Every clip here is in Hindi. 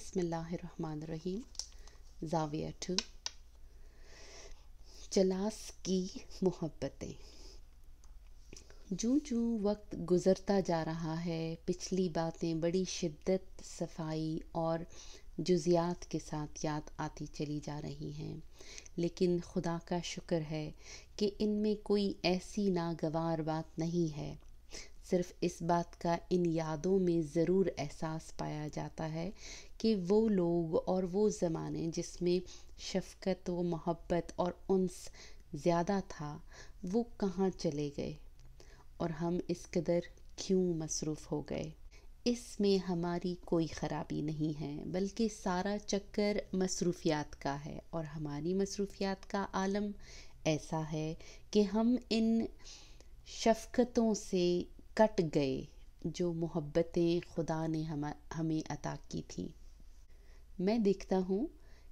बिस्मिल्लाहिर्रहमानिर्रहीम जाविया टू चलास की मोहब्बतें जूँ जूँ वक्त गुज़रता जा रहा है पिछली बातें बड़ी शिद्दत सफाई और जुजियात के साथ याद आती चली जा रही हैं लेकिन खुदा का शुक्र है कि इनमें कोई ऐसी नागवार बात नहीं है सिर्फ इस बात का इन यादों में ज़रूर एहसास पाया जाता है कि वो लोग और वो ज़माने जिसमें शफकत व मोहब्बत और उनस ज़्यादा था वो कहाँ चले गए और हम इस कदर क्यों मसरूफ़ हो गए इसमें हमारी कोई ख़राबी नहीं है बल्कि सारा चक्कर मसरूफियात का है और हमारी मसरूफियात का आलम ऐसा है कि हम इन शफकतों से कट गए जो मोहब्बतें खुदा ने हम हमें अता की थी मैं देखता हूँ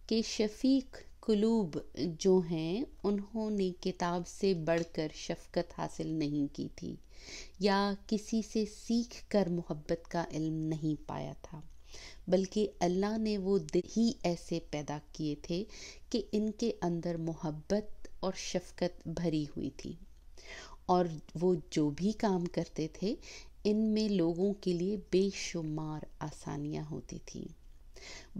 कि शफीक कुलूब जो हैं उन्होंने किताब से बढ़कर शफकत हासिल नहीं की थी या किसी से सीख कर मोहब्बत का इल्म नहीं पाया था बल्कि अल्लाह ने वो दिल ही ऐसे पैदा किए थे कि इनके अंदर मोहब्बत और शफकत भरी हुई थी और वो जो भी काम करते थे इनमें लोगों के लिए बेशुमार आसानियाँ होती थी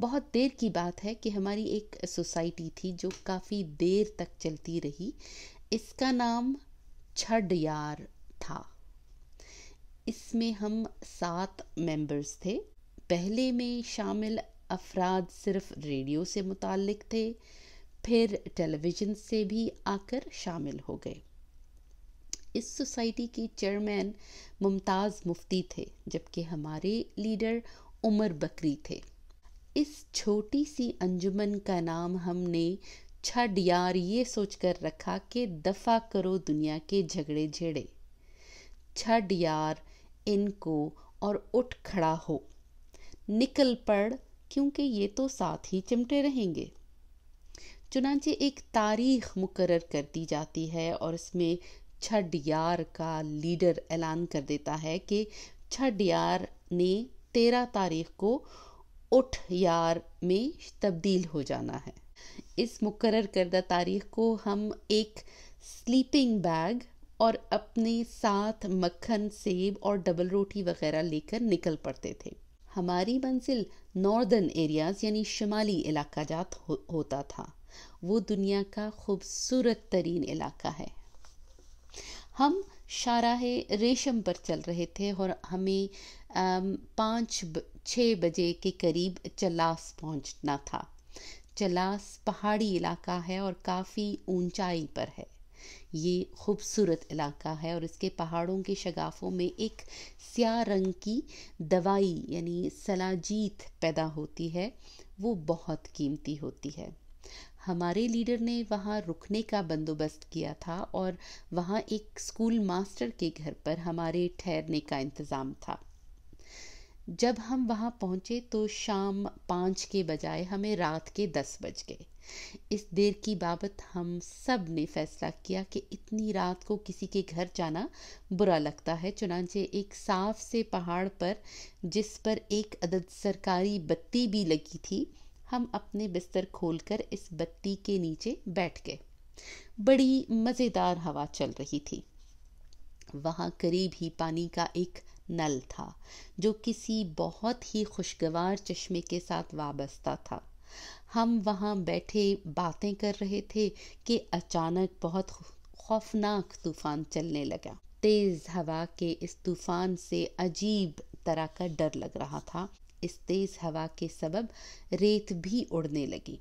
बहुत देर की बात है कि हमारी एक सोसाइटी थी जो काफ़ी देर तक चलती रही इसका नाम छड यार था इसमें हम सात मेंबर्स थे पहले में शामिल अफराद सिर्फ रेडियो से मुतल थे फिर टेलीविज़न से भी आकर शामिल हो गए इस सोसाइटी के चेयरमैन मुमताज़ मुफ्ती थे जबकि हमारे लीडर उमर बकरी थे इस छोटी सी अंजुमन का नाम हमने छड यार ये सोचकर रखा कि दफ़ा करो दुनिया के झगड़े झेड़े छड यार इनको और उठ खड़ा हो निकल पड़ क्योंकि ये तो साथ ही चिमटे रहेंगे चुनाचे एक तारीख मुकर कर दी जाती है और इसमें छठ यार का लीडर ऐलान कर देता है कि छठ यार ने तेरह तारीख को उठ यार में तब्दील हो जाना है इस मुकर करदा तारीख को हम एक स्लीपिंग बैग और अपने साथ मक्खन सेब और डबल रोटी वगैरह लेकर निकल पड़ते थे हमारी मंजिल नॉर्दर्न एरियाज यानी शिमाली इलाका जात हो, होता था वो दुनिया का खूबसूरत तरीन इलाका है हम शाराह रेशम पर चल रहे थे और हमें पाँच छः बजे के करीब चलास पहुंचना था चलास पहाड़ी इलाका है और काफ़ी ऊंचाई पर है ये खूबसूरत इलाका है और इसके पहाड़ों के शगाफों में एक स्या रंग की दवाई यानी सलाजीत पैदा होती है वो बहुत कीमती होती है हमारे लीडर ने वहाँ रुकने का बंदोबस्त किया था और वहाँ एक स्कूल मास्टर के घर पर हमारे ठहरने का इंतज़ाम था जब हम वहाँ पहुँचे तो शाम पाँच के बजाय हमें रात के दस बज गए इस देर की बाबत हम सब ने फैसला किया कि इतनी रात को किसी के घर जाना बुरा लगता है चुनाचे एक साफ से पहाड़ पर जिस पर एक अदद सरकारी बत्ती भी लगी थी हम अपने बिस्तर खोलकर इस बत्ती के नीचे बैठ गए बड़ी मज़ेदार हवा चल रही थी वहाँ करीब ही पानी का एक नल था जो किसी बहुत ही खुशगवार चश्मे के साथ वाबस्ता था हम वहाँ बैठे बातें कर रहे थे कि अचानक बहुत खौफनाक तूफान चलने लगा तेज़ हवा के इस तूफान से अजीब तरह का डर लग रहा था इस तेज हवा के सबब रेत भी उड़ने लगी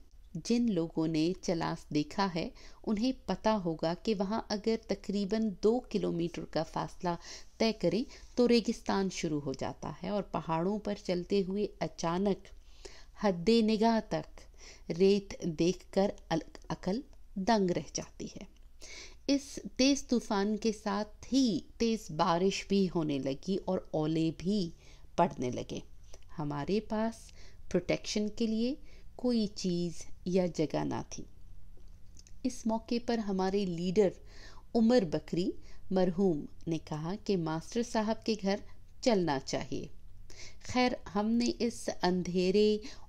जिन लोगों ने चलास देखा है उन्हें पता होगा कि वहाँ अगर तकरीबन दो किलोमीटर का फासला तय करें तो रेगिस्तान शुरू हो जाता है और पहाड़ों पर चलते हुए अचानक हद निगाह तक रेत देखकर अकल दंग रह जाती है इस तेज तूफान के साथ ही तेज बारिश भी होने लगी और ओले भी पड़ने लगे हमारे पास प्रोटेक्शन के लिए कोई चीज़ या जगह ना थी इस मौके पर हमारे लीडर उमर बकरी मरहूम ने कहा कि मास्टर साहब के घर चलना चाहिए खैर हमने इस अंधेरे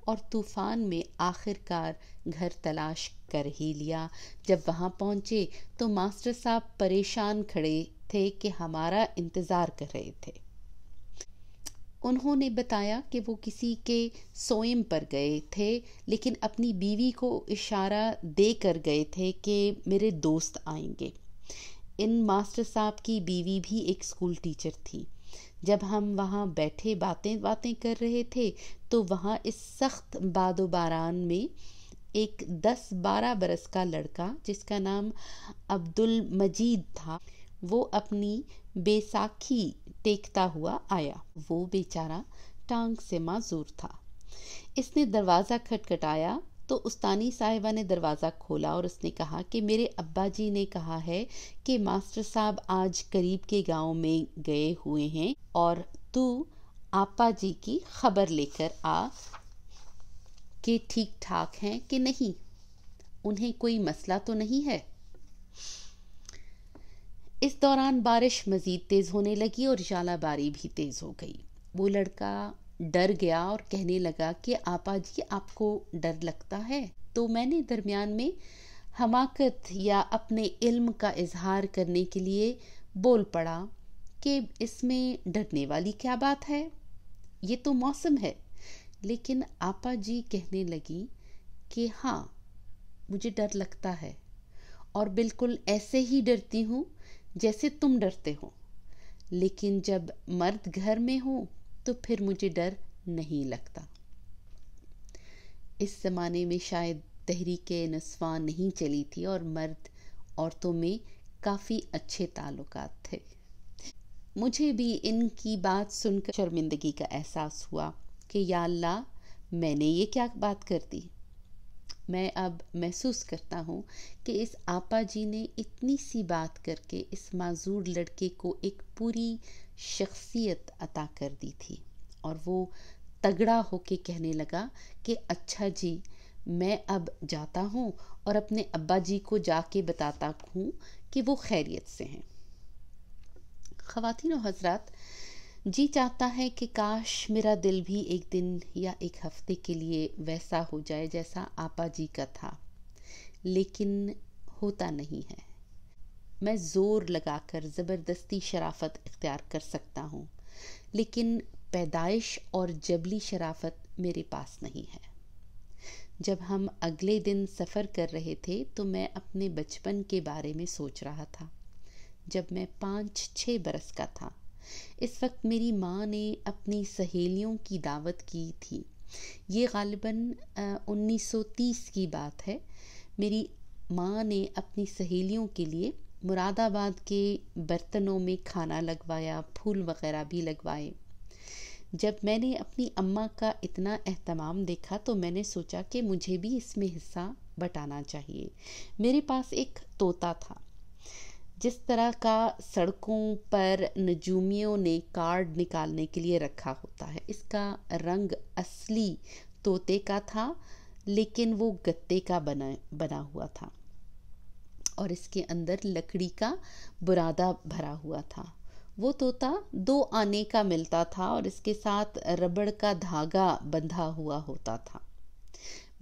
और तूफान में आखिरकार घर तलाश कर ही लिया जब वहाँ पहुँचे तो मास्टर साहब परेशान खड़े थे कि हमारा इंतज़ार कर रहे थे उन्होंने बताया कि वो किसी के सोएम पर गए थे लेकिन अपनी बीवी को इशारा दे कर गए थे कि मेरे दोस्त आएंगे इन मास्टर साहब की बीवी भी एक स्कूल टीचर थी जब हम वहाँ बैठे बातें बातें कर रहे थे तो वहाँ इस सख्त बादोबारान में एक दस बारह बरस का लड़का जिसका नाम अब्दुल मजीद था वो अपनी बेसाखी टेकता हुआ आया वो बेचारा टांग से माजूर था इसने दरवाज़ा खटखटाया तो उस्तानी साहिबा ने दरवाज़ा खोला और उसने कहा कि मेरे अब्बा जी ने कहा है कि मास्टर साहब आज करीब के गांव में गए हुए हैं और तू आपा जी की खबर लेकर आ कि ठीक ठाक हैं कि नहीं उन्हें कोई मसला तो नहीं है इस दौरान बारिश मज़ीद तेज़ होने लगी और जालाबारी भी तेज़ हो गई वो लड़का डर गया और कहने लगा कि आपा जी आपको डर लगता है तो मैंने दरमियान में हमाकत या अपने इल्म का इजहार करने के लिए बोल पड़ा कि इसमें डरने वाली क्या बात है ये तो मौसम है लेकिन आपा जी कहने लगी कि हाँ मुझे डर लगता है और बिल्कुल ऐसे ही डरती हूँ जैसे तुम डरते हो लेकिन जब मर्द घर में हो तो फिर मुझे डर नहीं लगता इस ज़माने में शायद तहरीक नस्वा नहीं चली थी और मर्द औरतों में काफ़ी अच्छे ताल्लुक थे मुझे भी इनकी बात सुनकर शर्मिंदगी का एहसास हुआ कि या अल्लाह मैंने ये क्या बात कर दी मैं अब महसूस करता हूँ कि इस आपा जी ने इतनी सी बात करके इस माजूर लड़के को एक पूरी शख्सियत अता कर दी थी और वो तगड़ा होके कहने लगा कि अच्छा जी मैं अब जाता हूँ और अपने अब्बा जी को जाके बताता हूँ कि वो खैरियत से हैं खातिन हजरात जी चाहता है कि काश मेरा दिल भी एक दिन या एक हफ्ते के लिए वैसा हो जाए जैसा आपा जी का था लेकिन होता नहीं है मैं ज़ोर लगाकर ज़बरदस्ती शराफत इख्तियार कर सकता हूँ लेकिन पैदाइश और जबली शराफत मेरे पास नहीं है जब हम अगले दिन सफ़र कर रहे थे तो मैं अपने बचपन के बारे में सोच रहा था जब मैं पाँच छः बरस का था इस वक्त मेरी माँ ने अपनी सहेलियों की दावत की थी ये गालिबा उन्नीस सौ तीस की बात है मेरी माँ ने अपनी सहेलियों के लिए मुरादाबाद के बर्तनों में खाना लगवाया फूल वगैरह भी लगवाए जब मैंने अपनी अम्मा का इतना अहतमाम देखा तो मैंने सोचा कि मुझे भी इसमें हिस्सा बटाना चाहिए मेरे पास एक तोता था जिस तरह का सड़कों पर नजूमियों ने कार्ड निकालने के लिए रखा होता है इसका रंग असली तोते का था लेकिन वो गत्ते का बना बना हुआ था और इसके अंदर लकड़ी का बुरादा भरा हुआ था वो तोता दो आने का मिलता था और इसके साथ रबड़ का धागा बंधा हुआ होता था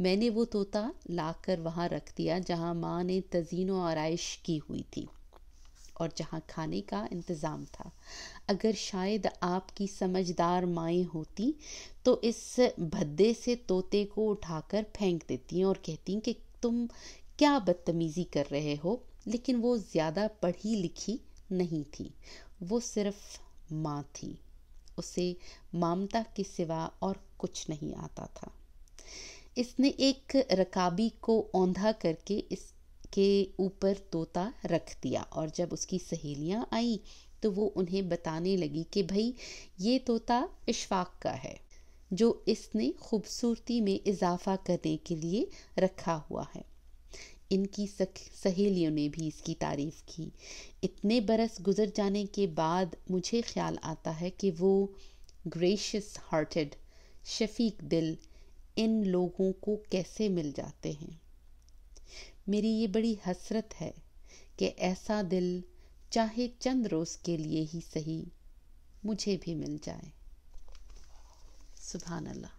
मैंने वो तोता लाकर वहाँ रख दिया जहाँ माँ ने तजीन आरइश की हुई थी और जहाँ खाने का इंतज़ाम था अगर शायद आपकी समझदार माएँ होती तो इस भद्दे से तोते को उठाकर फेंक देती और कहती कि तुम क्या बदतमीज़ी कर रहे हो लेकिन वो ज़्यादा पढ़ी लिखी नहीं थी वो सिर्फ माँ थी उसे मामता के सिवा और कुछ नहीं आता था इसने एक रकाबी को औंधा करके इस के ऊपर तोता रख दिया और जब उसकी सहेलियाँ आईं तो वो उन्हें बताने लगी कि भाई ये तोता इशफाक का है जो इसने खूबसूरती में इजाफा करने के लिए रखा हुआ है इनकी सहेलियों ने भी इसकी तारीफ की इतने बरस गुजर जाने के बाद मुझे ख्याल आता है कि वो ग्रेशियस हार्टेड शफीक दिल इन लोगों को कैसे मिल जाते हैं मेरी ये बड़ी हसरत है कि ऐसा दिल चाहे चंद रोज़ के लिए ही सही मुझे भी मिल जाए सुबह अल्लाह